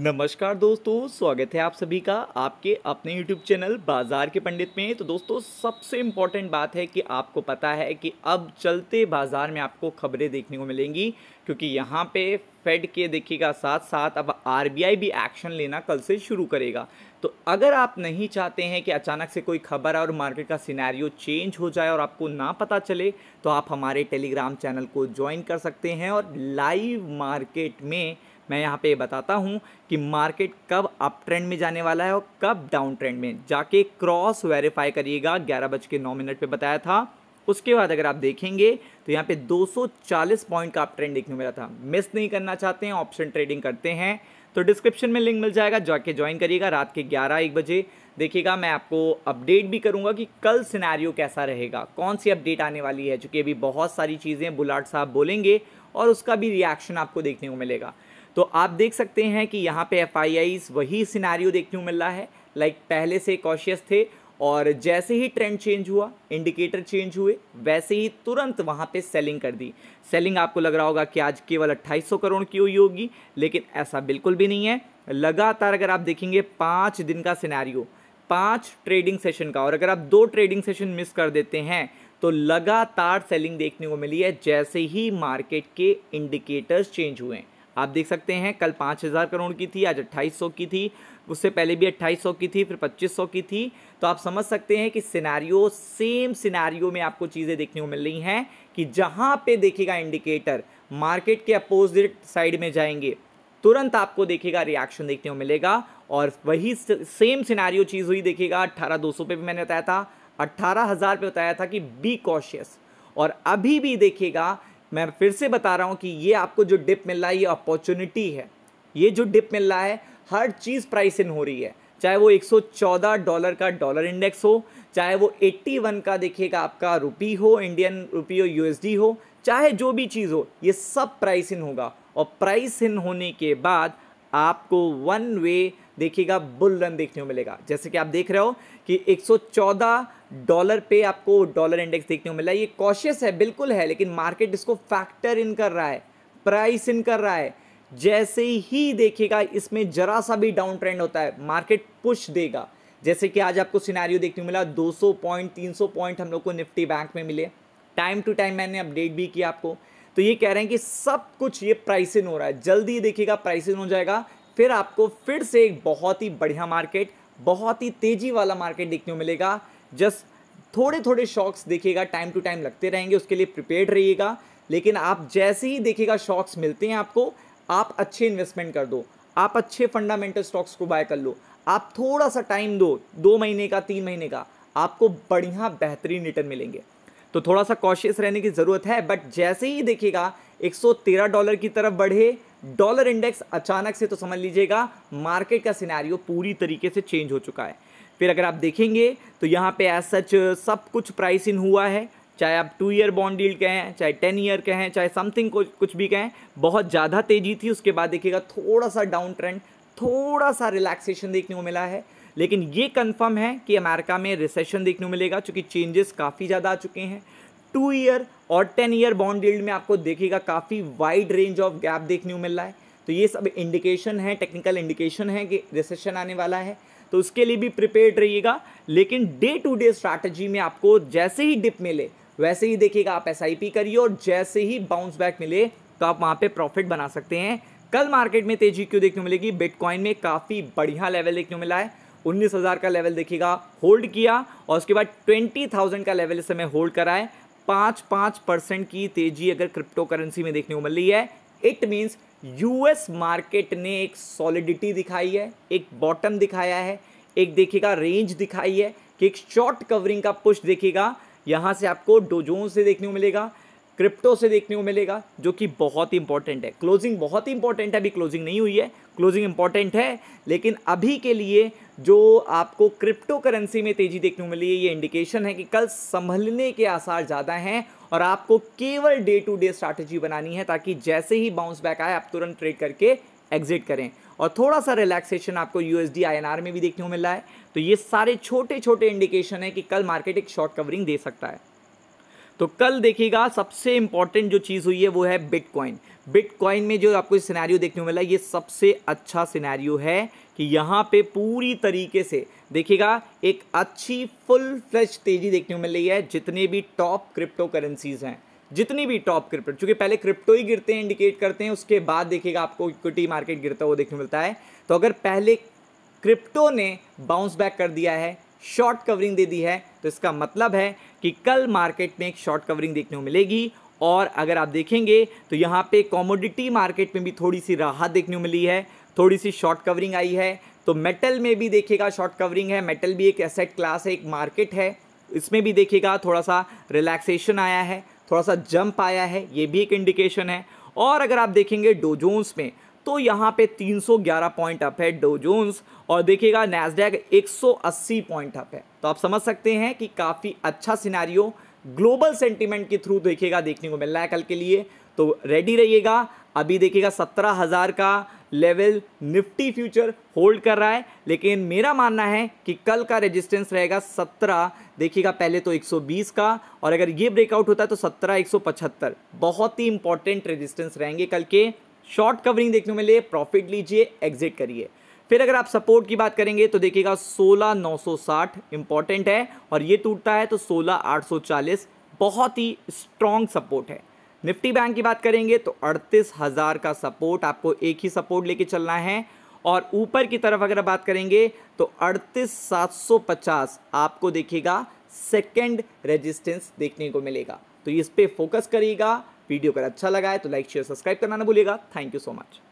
नमस्कार दोस्तों स्वागत है आप सभी का आपके अपने यूट्यूब चैनल बाज़ार के पंडित में तो दोस्तों सबसे इम्पॉर्टेंट बात है कि आपको पता है कि अब चलते बाज़ार में आपको खबरें देखने को मिलेंगी क्योंकि यहाँ पे फेड के देखिएगा साथ साथ अब आर भी एक्शन लेना कल से शुरू करेगा तो अगर आप नहीं चाहते हैं कि अचानक से कोई खबर और मार्केट का सिनेरियो चेंज हो जाए और आपको ना पता चले तो आप हमारे टेलीग्राम चैनल को ज्वाइन कर सकते हैं और लाइव मार्केट में मैं यहाँ पे बताता हूँ कि मार्केट कब अप ट्रेंड में जाने वाला है और कब डाउन ट्रेंड में जाके क्रॉस वेरीफाई करिएगा ग्यारह बज के नौ मिनट पर बताया था उसके बाद अगर आप देखेंगे तो यहाँ पे 240 पॉइंट का आप ट्रेंड देखने मिला था मिस नहीं करना चाहते हैं ऑप्शन ट्रेडिंग करते हैं तो डिस्क्रिप्शन में लिंक मिल जाएगा जाके ज्वाइन करिएगा रात के ग्यारह एक बजे देखिएगा मैं आपको अपडेट भी करूँगा कि कल सिनेरियो कैसा रहेगा कौन सी अपडेट आने वाली है चूँकि अभी बहुत सारी चीज़ें बुलाट साहब बोलेंगे और उसका भी रिएक्शन आपको देखने को मिलेगा तो आप देख सकते हैं कि यहाँ पे एफ वही सिनारियो देखने को मिल रहा है लाइक पहले से कॉशियस थे और जैसे ही ट्रेंड चेंज हुआ इंडिकेटर चेंज हुए वैसे ही तुरंत वहाँ पे सेलिंग कर दी सेलिंग आपको लग रहा होगा कि आज केवल 2800 करोड़ की हुई होगी लेकिन ऐसा बिल्कुल भी नहीं है लगातार अगर आप देखेंगे पाँच दिन का सिनारियो पाँच ट्रेडिंग सेशन का और अगर आप दो ट्रेडिंग सेशन मिस कर देते हैं तो लगातार सेलिंग देखने को मिली है जैसे ही मार्केट के इंडिकेटर्स चेंज हुए हैं आप देख सकते हैं कल पाँच हज़ार करोड़ की थी आज अट्ठाईस सौ की थी उससे पहले भी अट्ठाईस सौ की थी फिर पच्चीस सौ की थी तो आप समझ सकते हैं कि सिनारियो सेम सिनारियो में आपको चीज़ें देखने को मिल रही हैं कि जहाँ पे देखेगा इंडिकेटर मार्केट के अपोजिट साइड में जाएंगे तुरंत आपको देखेगा रिएक्शन देखने को मिलेगा और वही सेम सिनारियो चीज़ हुई देखेगा अट्ठारह दो सौ पे भी मैंने बताया था अट्ठारह हज़ार पर बताया था कि बी कॉशियस और अभी भी देखेगा मैं फिर से बता रहा हूँ कि ये आपको जो डिप मिल रहा है ये अपॉर्चुनिटी है ये जो डिप मिल रहा है हर चीज़ प्राइस इन हो रही है चाहे वो 114 डॉलर का डॉलर इंडेक्स हो चाहे वो 81 का देखिएगा आपका रुपी हो इंडियन रुपी हो यूएसडी हो चाहे जो भी चीज़ हो ये सब प्राइस इन होगा और प्राइस इन होने के बाद आपको वन वे देखिएगा बुल रन देखने को मिलेगा जैसे कि आप देख रहे हो कि 114 डॉलर पे आपको डॉलर इंडेक्स देखने को मिला ये कॉशियस है बिल्कुल है लेकिन मार्केट इसको फैक्टर इन कर रहा है प्राइस इन कर रहा है जैसे ही देखेगा इसमें जरा सा भी डाउन ट्रेंड होता है मार्केट पुश देगा जैसे कि आज आपको सिनारियो देखने को मिला 200 पॉइंट 300 पॉइंट हम लोग को निफ्टी बैंक में मिले टाइम टू टाइम मैंने अपडेट भी किया आपको तो ये कह रहे हैं कि सब कुछ ये प्राइसिंग हो रहा है जल्दी देखिएगा प्राइसिंग हो जाएगा फिर आपको फिर से एक बहुत ही बढ़िया मार्केट बहुत ही तेजी वाला मार्केट देखने को मिलेगा जस्ट थोड़े थोड़े शॉक्स देखिएगा टाइम टू टाइम लगते रहेंगे उसके लिए प्रिपेयर रहिएगा लेकिन आप जैसे ही देखिएगा शॉक्स मिलते हैं आपको आप अच्छे इन्वेस्टमेंट कर दो आप अच्छे फंडामेंटल स्टॉक्स को बाय कर लो आप थोड़ा सा टाइम दो दो महीने का तीन महीने का आपको बढ़िया बेहतरीन रिटर्न मिलेंगे तो थोड़ा सा कॉशियस रहने की ज़रूरत है बट जैसे ही देखिएगा 113 डॉलर की तरफ बढ़े डॉलर इंडेक्स अचानक से तो समझ लीजिएगा मार्केट का सिनेरियो पूरी तरीके से चेंज हो चुका है फिर अगर आप देखेंगे तो यहाँ पे एज सच सब कुछ प्राइस इन हुआ है चाहे आप टू ईयर बॉन्ड डील कहें चाहे टेन ईयर कहें चाहे समथिंग कुछ भी कहें बहुत ज़्यादा तेज़ी थी उसके बाद देखिएगा थोड़ा सा डाउन ट्रेंड थोड़ा सा रिलैक्सेशन देखने को मिला है लेकिन ये कंफर्म है कि अमेरिका में रिसेशन देखने को मिलेगा चूँकि चेंजेस काफ़ी ज़्यादा आ चुके हैं टू ईयर और टेन ईयर बॉन्ड यील्ड में आपको देखिएगा काफ़ी वाइड रेंज ऑफ गैप देखने को मिल रहा है तो ये सब इंडिकेशन है टेक्निकल इंडिकेशन है कि रिसेशन आने वाला है तो उसके लिए भी प्रिपेयर्ड रहिएगा लेकिन डे टू डे स्ट्रैटेजी में आपको जैसे ही डिप मिले वैसे ही देखिएगा आप एस करिए और जैसे ही बाउंस बैक मिले तो आप वहाँ पर प्रॉफिट बना सकते हैं कल मार्केट में तेजी क्यों देखने को मिलेगी बिटकॉइन में काफ़ी बढ़िया लेवल देखने को मिला है उन्नीस हज़ार का लेवल देखिएगा होल्ड किया और उसके बाद ट्वेंटी थाउजेंड का लेवल इस समय होल्ड कराए पाँच पाँच परसेंट की तेजी अगर क्रिप्टो करेंसी में देखने को मिल रही है इट मीन्स यूएस मार्केट ने एक सॉलिडिटी दिखाई है एक बॉटम दिखाया है एक देखिएगा रेंज दिखाई है कि एक शॉर्ट कवरिंग का पुश देखिएगा यहाँ से आपको डोजोन से देखने को मिलेगा क्रिप्टो से देखने को मिलेगा जो कि बहुत ही इंपॉर्टेंट है क्लोजिंग बहुत ही इंपॉर्टेंट है अभी क्लोजिंग नहीं हुई है क्लोजिंग इंपॉर्टेंट है लेकिन अभी के लिए जो आपको क्रिप्टो करेंसी में तेजी देखने को मिली है ये इंडिकेशन है कि कल संभलने के आसार ज़्यादा हैं और आपको केवल डे टू डे स्ट्रैटेजी बनानी है ताकि जैसे ही बाउंस बैक आए आप तुरंत ट्रेड करके एग्जिट करें और थोड़ा सा रिलैक्सेशन आपको यूएसडी एस में भी देखने को मिल रहा है तो ये सारे छोटे छोटे इंडिकेशन है कि कल मार्केट एक शॉर्ट कवरिंग दे सकता है तो कल देखिएगा सबसे इंपॉर्टेंट जो चीज़ हुई है वो है बिटकॉइन बिटकॉइन में जो आपको सिनेरियो देखने को मिला ये सबसे अच्छा सिनेरियो है कि यहाँ पे पूरी तरीके से देखिएगा एक अच्छी फुल फ्लैश तेज़ी देखने को मिल रही है जितने भी टॉप क्रिप्टो करेंसीज हैं जितनी भी टॉप क्रिप्टो चूँकि पहले क्रिप्टो ही गिरते हैं इंडिकेट करते हैं उसके बाद देखिएगा आपको इक्विटी मार्केट गिरता हुआ देखने मिलता है तो अगर पहले क्रिप्टो ने बाउंस बैक कर दिया है शॉर्ट कवरिंग दे दी है तो इसका मतलब है कि कल मार्केट में एक शॉर्ट कवरिंग देखने को मिलेगी और अगर आप देखेंगे तो यहाँ पे कॉमोडिटी मार्केट में भी थोड़ी सी राहत देखने को मिली है थोड़ी सी शॉर्ट कवरिंग आई है तो मेटल में भी देखिएगा शॉर्ट कवरिंग है मेटल भी एक एसेट क्लास है एक मार्केट है इसमें भी देखिएगा थोड़ा सा रिलैक्सेशन आया है थोड़ा सा जंप आया है ये भी एक इंडिकेशन है और अगर आप देखेंगे डोजोन्स में तो यहाँ पे 311 पॉइंट अप है डोजोन्स और देखिएगा नैसडैक 180 पॉइंट अप है तो आप समझ सकते हैं कि काफ़ी अच्छा सिनारियो ग्लोबल सेंटीमेंट के थ्रू देखिएगा देखने को मिल रहा है कल के लिए तो रेडी रहिएगा अभी देखिएगा सत्रह हज़ार का लेवल निफ्टी फ्यूचर होल्ड कर रहा है लेकिन मेरा मानना है कि कल का रेजिस्टेंस रहेगा सत्रह देखिएगा पहले तो 120 का और अगर ये ब्रेकआउट होता है तो सत्रह एक बहुत ही इंपॉर्टेंट रेजिस्टेंस रहेंगे कल के शॉर्ट कवरिंग देखने में लिए प्रॉफिट लीजिए एग्जिट करिए फिर अगर आप सपोर्ट की बात करेंगे तो देखिएगा सोलह साठ इंपॉर्टेंट है और ये टूटता है तो सोलह चालीस बहुत ही स्ट्रॉन्ग सपोर्ट है निफ्टी बैंक की बात करेंगे तो अड़तीस हज़ार का सपोर्ट आपको एक ही सपोर्ट लेके चलना है और ऊपर की तरफ अगर बात करेंगे तो अड़तीस सात सौ पचास आपको देखेगा सेकंड रेजिस्टेंस देखने को मिलेगा तो इस पर फोकस करिएगा वीडियो अगर अच्छा लगा है तो लाइक शेयर सब्सक्राइब करना ना भूलेगा थैंक यू सो मच